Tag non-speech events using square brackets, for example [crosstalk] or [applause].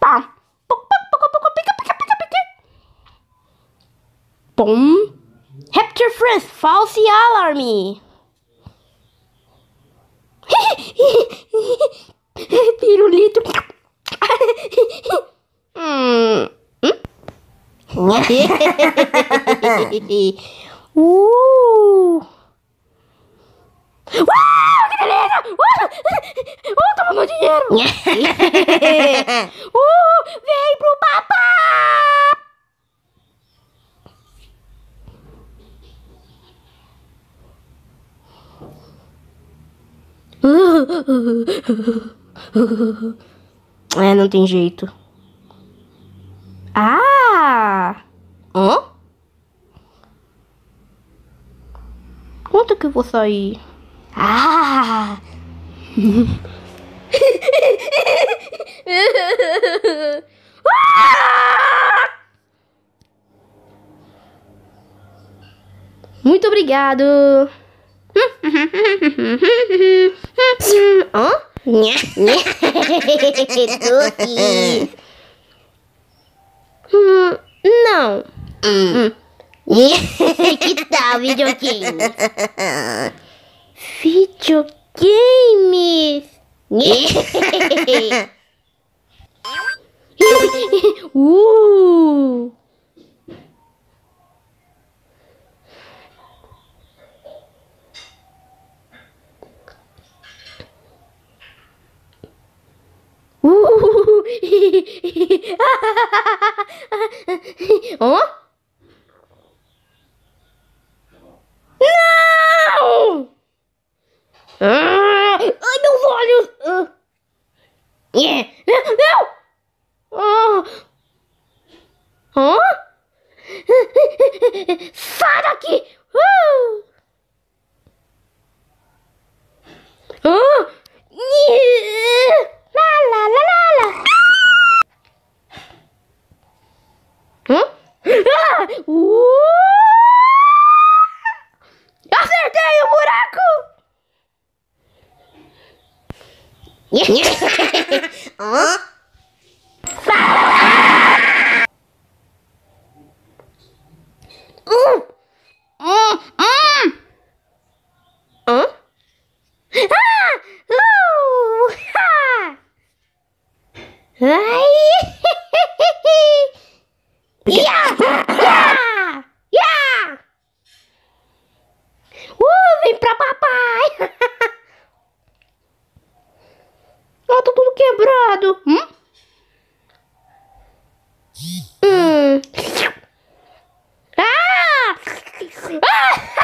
Pá. Bom. Rapture Friends, false alarme. [laughs] Pirulito. hum. [laughs] uh. Uau, que delícia! Uh, uh, toma meu dinheiro! [laughs] Ah. Uh, vem pro papá! [laughs] É, não tem jeito. Ah! Hã? Quanto que eu vou sair? Ah! [laughs] [laughs] obrigado. oh? [laughs] [laughs] hum, não. Hum. Hum. [laughs] que tal videogame? Videogames. uh! 嘿嘿，啊哈哈哈哈哈，嘿，哦？Hã? u, u, u, u, Ah! Uh! Ha! Ai! yeah! Yeah! Yeah! Uh, vem pra papai! lado. Hum? Hum. Ah! Ah!